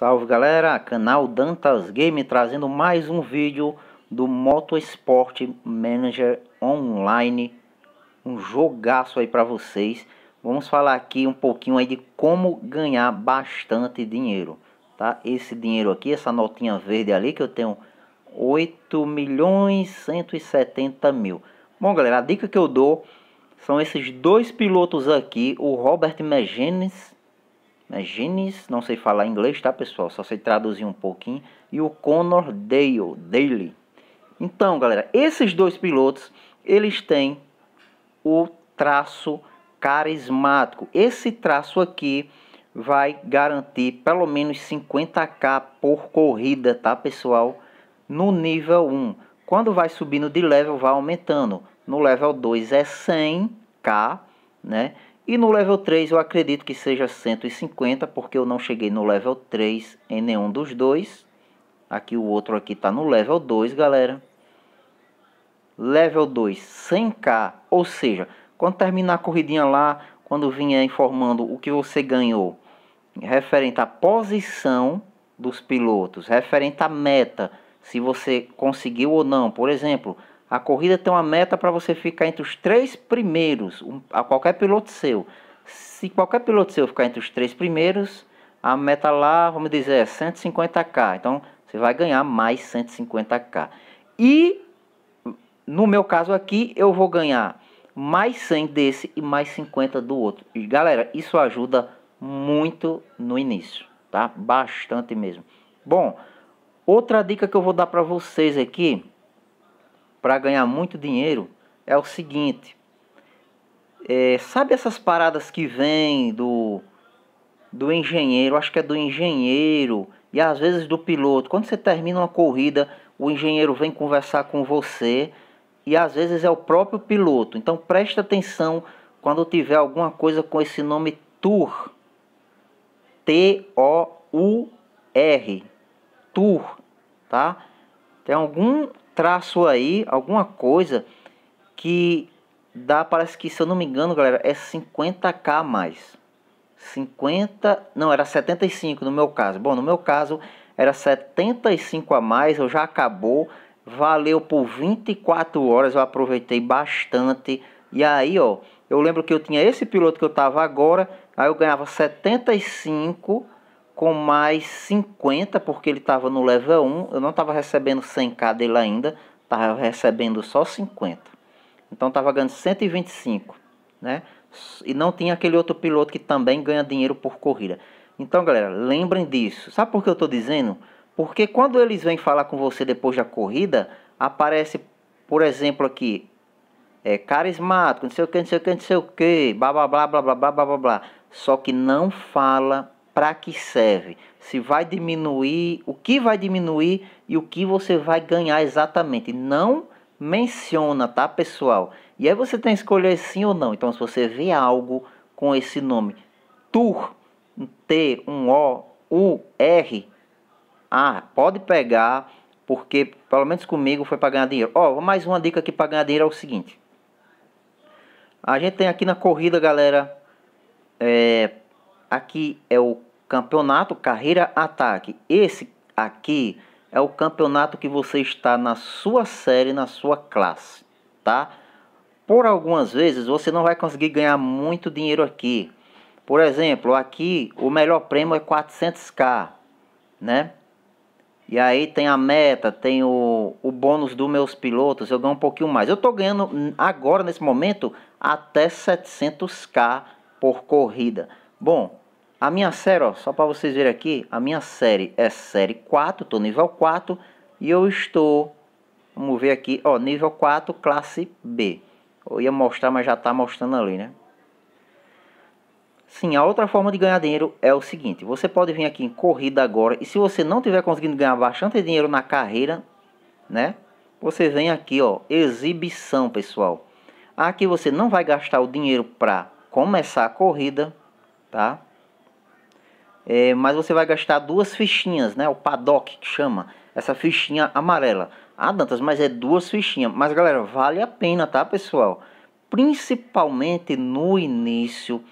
Salve galera, canal Dantas Game trazendo mais um vídeo do Sport Manager Online Um jogaço aí para vocês Vamos falar aqui um pouquinho aí de como ganhar bastante dinheiro tá? Esse dinheiro aqui, essa notinha verde ali que eu tenho 8 milhões 170 mil Bom galera, a dica que eu dou são esses dois pilotos aqui O Robert Megenes né? não sei falar inglês, tá pessoal? Só sei traduzir um pouquinho. E o Conor Dale, Daly. Então, galera, esses dois pilotos, eles têm o traço carismático. Esse traço aqui vai garantir pelo menos 50k por corrida, tá pessoal? No nível 1. Quando vai subindo de level, vai aumentando. No level 2 é 100k, né? E no level 3 eu acredito que seja 150, porque eu não cheguei no level 3 em nenhum dos dois. Aqui o outro aqui está no level 2, galera. Level 2, 100k, ou seja, quando terminar a corridinha lá, quando vinha informando o que você ganhou, referente à posição dos pilotos, referente à meta, se você conseguiu ou não. Por exemplo, a corrida tem uma meta para você ficar entre os três primeiros, um, a qualquer piloto seu. Se qualquer piloto seu ficar entre os três primeiros, a meta lá, vamos dizer, é 150k. Então, você vai ganhar mais 150k. E, no meu caso aqui, eu vou ganhar mais 100 desse e mais 50 do outro. E, galera, isso ajuda muito no início, tá? Bastante mesmo. Bom, outra dica que eu vou dar para vocês aqui para ganhar muito dinheiro é o seguinte. É, sabe essas paradas que vêm do, do engenheiro, acho que é do engenheiro, e às vezes do piloto. Quando você termina uma corrida, o engenheiro vem conversar com você e às vezes é o próprio piloto. Então preste atenção quando tiver alguma coisa com esse nome Tour. T O U R. Tour, tá? Tem algum traço aí, alguma coisa que dá, parece que, se eu não me engano, galera, é 50k a mais. 50, não, era 75 no meu caso. Bom, no meu caso era 75 a mais, eu já acabou. Valeu por 24 horas, eu aproveitei bastante. E aí, ó, eu lembro que eu tinha esse piloto que eu tava agora, aí eu ganhava 75 com mais 50, porque ele estava no level 1. Eu não estava recebendo 100k dele ainda, estava recebendo só 50. Então estava ganhando 125, né? E não tinha aquele outro piloto que também ganha dinheiro por corrida. Então, galera, lembrem disso. Sabe por que eu estou dizendo? Porque quando eles vêm falar com você depois da corrida, aparece, por exemplo, aqui, é carismático, não sei o que, não sei o que, não sei o que, blá blá blá blá blá blá blá blá. Só que não fala para que serve, se vai diminuir, o que vai diminuir e o que você vai ganhar exatamente. Não menciona, tá, pessoal? E aí você tem que escolher sim ou não. Então, se você vê algo com esse nome, TUR, T, um O, U, R, ah, pode pegar, porque pelo menos comigo foi para ganhar dinheiro. Ó, oh, mais uma dica aqui para ganhar dinheiro é o seguinte. A gente tem aqui na corrida, galera, é, aqui é o Campeonato Carreira Ataque. Esse aqui é o campeonato que você está na sua série, na sua classe, tá? Por algumas vezes você não vai conseguir ganhar muito dinheiro aqui. Por exemplo, aqui o melhor prêmio é 400k, né? E aí tem a meta, tem o, o bônus dos meus pilotos, eu ganho um pouquinho mais. Eu estou ganhando agora, nesse momento, até 700k por corrida. Bom, a minha série, ó, só para vocês verem aqui, a minha série é série 4, estou nível 4 e eu estou, vamos ver aqui, ó, nível 4, classe B. Eu ia mostrar, mas já está mostrando ali, né? Sim, a outra forma de ganhar dinheiro é o seguinte, você pode vir aqui em corrida agora e se você não tiver conseguindo ganhar bastante dinheiro na carreira, né? Você vem aqui, ó, exibição, pessoal. Aqui você não vai gastar o dinheiro para começar a corrida, tá? é, mas você vai gastar duas fichinhas, né? O paddock que chama, essa fichinha amarela. Ah, Dantas, mas é duas fichinhas. Mas galera, vale a pena, tá, pessoal? Principalmente no início,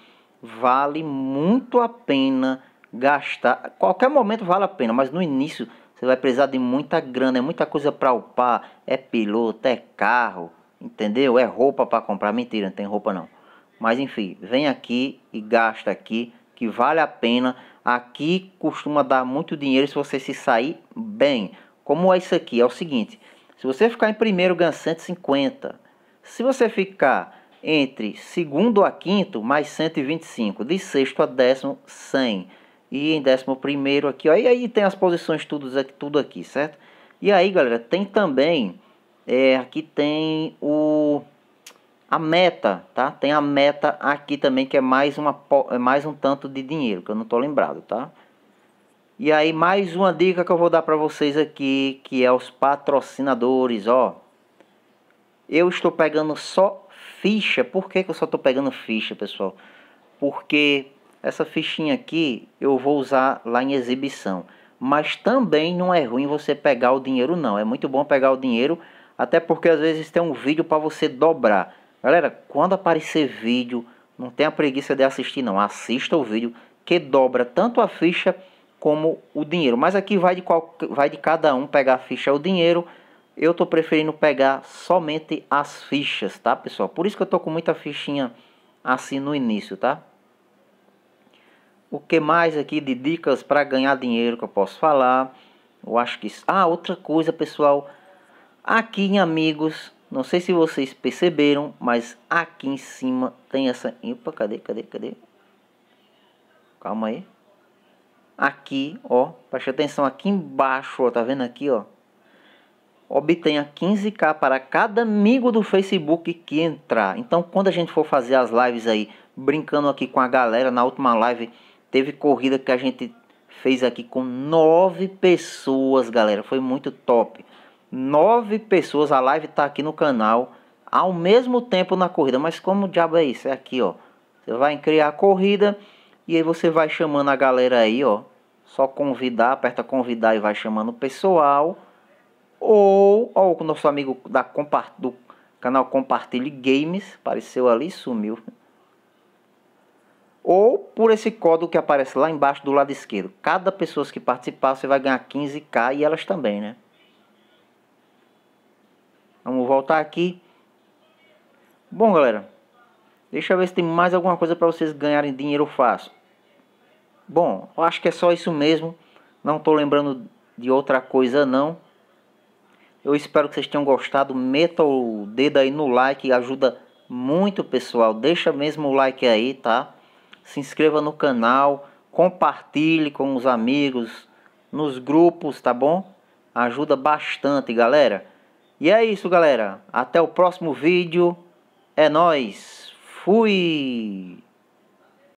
vale muito a pena gastar. Qualquer momento vale a pena, mas no início você vai precisar de muita grana, é muita coisa para upar, é piloto, é carro, entendeu? É roupa para comprar, mentira, não tem roupa não. Mas enfim, vem aqui e gasta aqui que vale a pena. Aqui costuma dar muito dinheiro se você se sair bem. Como é isso aqui? É o seguinte: se você ficar em primeiro, ganha 150. Se você ficar entre segundo a quinto, mais 125. De sexto a décimo, 100. E em décimo primeiro aqui, ó. E aí tem as posições tudo, tudo aqui, certo? E aí, galera, tem também. É, aqui tem o a meta, tá? Tem a meta aqui também, que é mais, uma, é mais um tanto de dinheiro, que eu não tô lembrado, tá? E aí, mais uma dica que eu vou dar para vocês aqui, que é os patrocinadores, ó. Eu estou pegando só ficha. Por que, que eu só estou pegando ficha, pessoal? Porque essa fichinha aqui eu vou usar lá em exibição. Mas também não é ruim você pegar o dinheiro, não. É muito bom pegar o dinheiro, até porque às vezes tem um vídeo para você dobrar. Galera, quando aparecer vídeo, não tenha preguiça de assistir não. Assista o vídeo que dobra tanto a ficha como o dinheiro. Mas aqui vai de, qual, vai de cada um pegar a ficha ou é o dinheiro. Eu estou preferindo pegar somente as fichas, tá, pessoal? Por isso que eu estou com muita fichinha assim no início, tá? O que mais aqui de dicas para ganhar dinheiro que eu posso falar? Eu acho que... Ah, outra coisa, pessoal. Aqui em Amigos, não sei se vocês perceberam, mas aqui em cima tem essa... Opa, cadê, cadê, cadê? Calma aí. Aqui, ó, preste atenção, aqui embaixo, ó, tá vendo aqui, ó? Obtenha 15k para cada amigo do Facebook que entrar. Então, quando a gente for fazer as lives aí, brincando aqui com a galera, na última live teve corrida que a gente fez aqui com nove pessoas, galera. Foi muito top nove pessoas, a live tá aqui no canal, ao mesmo tempo na corrida. Mas como diabo é isso? É aqui, ó. Você vai criar a corrida e aí você vai chamando a galera aí, ó. Só convidar, aperta convidar e vai chamando o pessoal. Ou, ó, o nosso amigo da, do canal Compartilhe Games, apareceu ali e sumiu. Ou por esse código que aparece lá embaixo do lado esquerdo. Cada pessoa que participar, você vai ganhar 15k e elas também, né? Vamos voltar aqui. Bom, galera. Deixa eu ver se tem mais alguma coisa para vocês ganharem dinheiro fácil. Bom, eu acho que é só isso mesmo. Não estou lembrando de outra coisa, não. Eu espero que vocês tenham gostado. Meta o dedo aí no like. Ajuda muito, pessoal. Deixa mesmo o like aí, tá? Se inscreva no canal. Compartilhe com os amigos. Nos grupos, tá bom? Ajuda bastante, galera. E é isso, galera. Até o próximo vídeo. É nós. Fui!